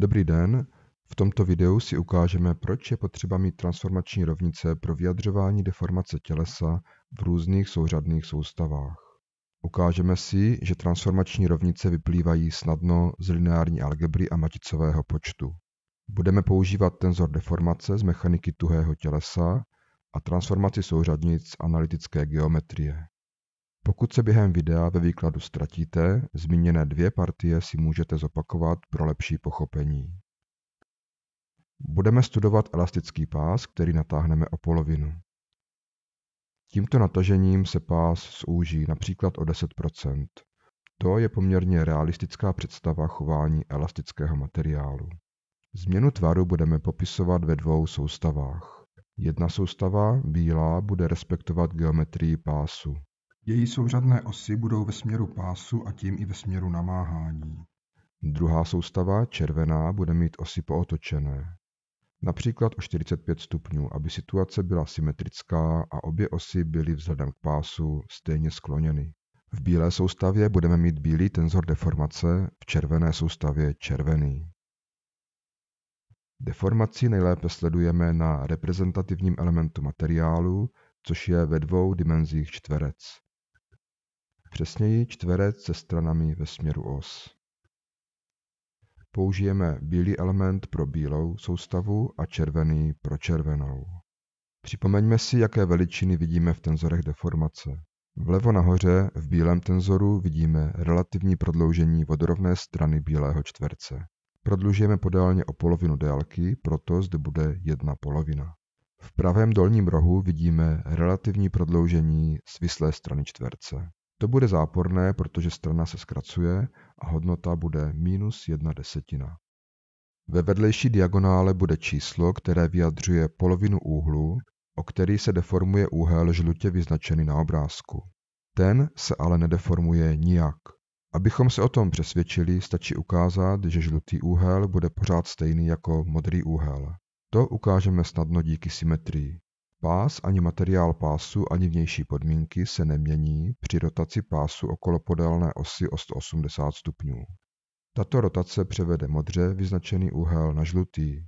Dobrý den, v tomto videu si ukážeme, proč je potřeba mít transformační rovnice pro vyjadřování deformace tělesa v různých souřadných soustavách. Ukážeme si, že transformační rovnice vyplývají snadno z lineární algebry a maticového počtu. Budeme používat tenzor deformace z mechaniky tuhého tělesa a transformaci souřadnic analytické geometrie. Pokud se během videa ve výkladu ztratíte, zmíněné dvě partie si můžete zopakovat pro lepší pochopení. Budeme studovat elastický pás, který natáhneme o polovinu. Tímto natažením se pás zúží například o 10 To je poměrně realistická představa chování elastického materiálu. Změnu tvaru budeme popisovat ve dvou soustavách. Jedna soustava, bílá, bude respektovat geometrii pásu. Její souřadné osy budou ve směru pásu a tím i ve směru namáhání. Druhá soustava, červená, bude mít osy pootočené. Například o 45 stupňů, aby situace byla symetrická a obě osy byly vzhledem k pásu stejně skloněny. V bílé soustavě budeme mít bílý tenzor deformace, v červené soustavě červený. Deformaci nejlépe sledujeme na reprezentativním elementu materiálu, což je ve dvou dimenzích čtverec přesněji čtverec se stranami ve směru os. Použijeme bílý element pro bílou soustavu a červený pro červenou. Připomeňme si, jaké veličiny vidíme v tenzorech deformace. Vlevo nahoře v bílém tenzoru vidíme relativní prodloužení vodorovné strany bílého čtverce. Prodlužujeme podélně o polovinu délky, proto zde bude jedna polovina. V pravém dolním rohu vidíme relativní prodloužení svislé strany čtverce. To bude záporné, protože strana se zkracuje a hodnota bude minus jedna desetina. Ve vedlejší diagonále bude číslo, které vyjadřuje polovinu úhlu, o který se deformuje úhel žlutě vyznačený na obrázku. Ten se ale nedeformuje nijak. Abychom se o tom přesvědčili, stačí ukázat, že žlutý úhel bude pořád stejný jako modrý úhel. To ukážeme snadno díky symetrii. Pás ani materiál pásu ani vnější podmínky se nemění při rotaci pásu okolo podélné osy o 180 stupňů. Tato rotace převede modře vyznačený úhel na žlutý,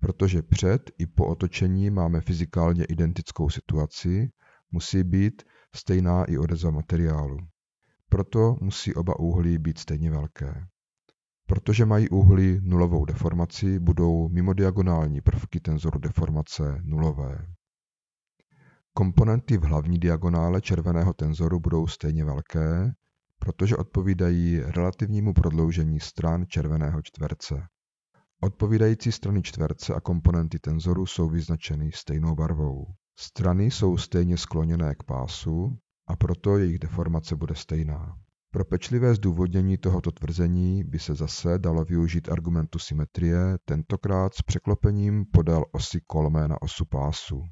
Protože před i po otočení máme fyzikálně identickou situaci, musí být stejná i odezva materiálu. Proto musí oba úhly být stejně velké. Protože mají úhly nulovou deformaci, budou mimo diagonální prvky tenzoru deformace nulové. Komponenty v hlavní diagonále červeného tenzoru budou stejně velké, protože odpovídají relativnímu prodloužení stran červeného čtverce. Odpovídající strany čtverce a komponenty tenzoru jsou vyznačeny stejnou barvou. Strany jsou stejně skloněné k pásu a proto jejich deformace bude stejná. Pro pečlivé zdůvodnění tohoto tvrzení by se zase dalo využít argumentu symetrie, tentokrát s překlopením podél osy kolmé na osu pásu.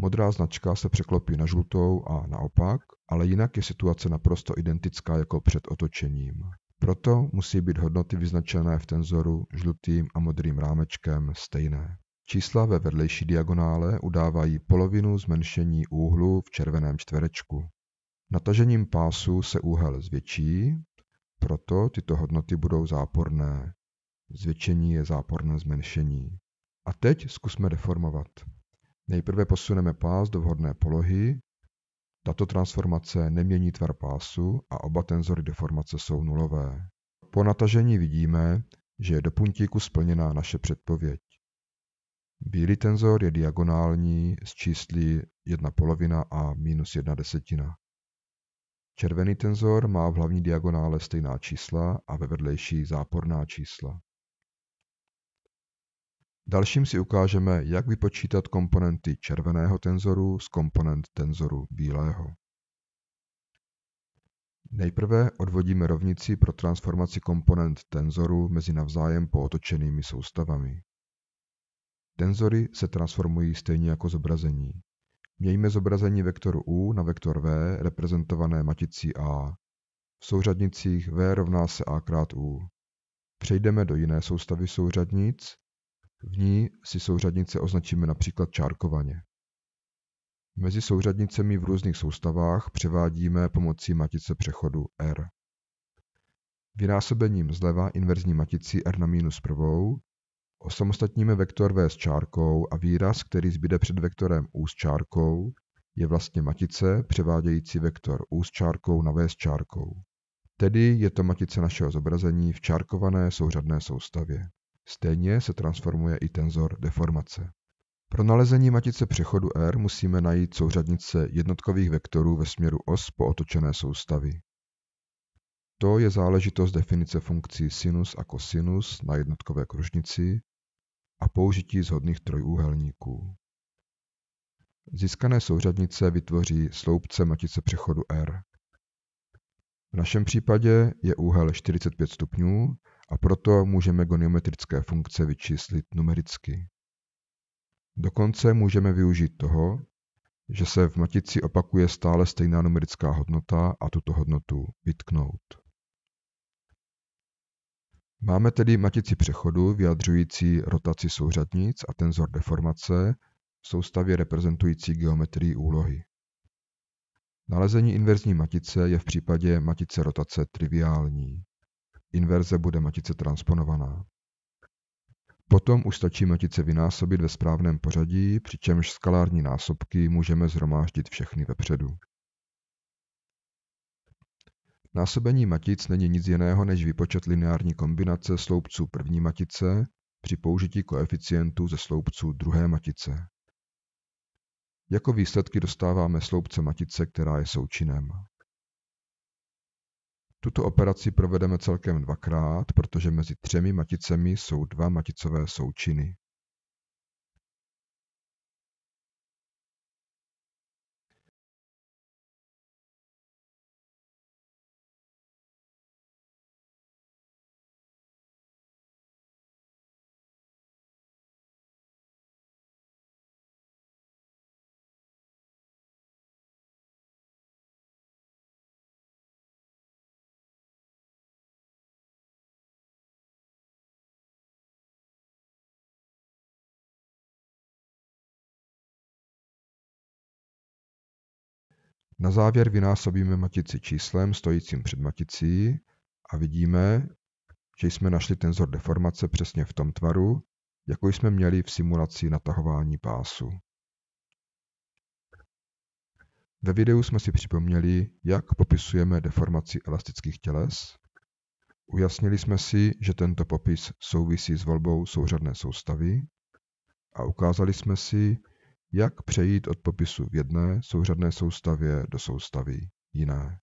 Modrá značka se překlopí na žlutou a naopak, ale jinak je situace naprosto identická jako před otočením. Proto musí být hodnoty vyznačené v tenzoru žlutým a modrým rámečkem stejné. Čísla ve vedlejší diagonále udávají polovinu zmenšení úhlu v červeném čtverečku. Natažením pásu se úhel zvětší, proto tyto hodnoty budou záporné. Zvětšení je záporné zmenšení. A teď zkusme deformovat. Nejprve posuneme pás do vhodné polohy. Tato transformace nemění tvar pásu a oba tenzory deformace jsou nulové. Po natažení vidíme, že je do puntíku splněná naše předpověď. Bílý tenzor je diagonální s čísly 1 polovina a minus 1 desetina. Červený tenzor má v hlavní diagonále stejná čísla a ve vedlejší záporná čísla dalším si ukážeme, jak vypočítat komponenty červeného tenzoru z komponent tenzoru bílého. Nejprve odvodíme rovnici pro transformaci komponent tenzoru mezi navzájem pootočenými soustavami. Tenzory se transformují stejně jako zobrazení. Mějme zobrazení vektoru U na vektor V reprezentované maticí A. V souřadnicích V rovná se A krát U. Přejdeme do jiné soustavy souřadnic v ní si souřadnice označíme například čárkovaně. Mezi souřadnicemi v různých soustavách převádíme pomocí matice přechodu R. Vynásobením zleva inverzní matici R na minus prvou osamostatníme vektor V s čárkou a výraz, který zbyde před vektorem U s čárkou, je vlastně matice převádějící vektor U s čárkou na V s čárkou. Tedy je to matice našeho zobrazení v čárkované souřadné soustavě. Stejně se transformuje i tenzor deformace. Pro nalezení matice přechodu R musíme najít souřadnice jednotkových vektorů ve směru os po otočené soustavy. To je záležitost definice funkcí sinus a kosinus na jednotkové kružnici a použití zhodných trojúhelníků. Získané souřadnice vytvoří sloupce matice přechodu R. V našem případě je úhel 45 stupňů a proto můžeme goniometrické funkce vyčíslit numericky. Dokonce můžeme využít toho, že se v matici opakuje stále stejná numerická hodnota a tuto hodnotu vytknout. Máme tedy matici přechodu vyjadřující rotaci souřadnic a tenzor deformace v soustavě reprezentující geometrii úlohy. Nalezení inverzní matice je v případě matice rotace triviální inverze bude matice transponovaná. Potom už stačí matice vynásobit ve správném pořadí, přičemž skalární násobky můžeme zhromáždit všechny vepředu. Násobení matic není nic jiného než výpočet lineární kombinace sloupců první matice při použití koeficientů ze sloupců druhé matice. Jako výsledky dostáváme sloupce matice, která je součinem. Tuto operaci provedeme celkem dvakrát, protože mezi třemi maticemi jsou dva maticové součiny. Na závěr vynásobíme matici číslem stojícím před maticí a vidíme, že jsme našli tenzor deformace přesně v tom tvaru, jako jsme měli v simulaci natahování pásu. Ve videu jsme si připomněli, jak popisujeme deformaci elastických těles. Ujasnili jsme si, že tento popis souvisí s volbou souřadné soustavy a ukázali jsme si, jak přejít od popisu v jedné souřadné soustavě do soustavy jiné.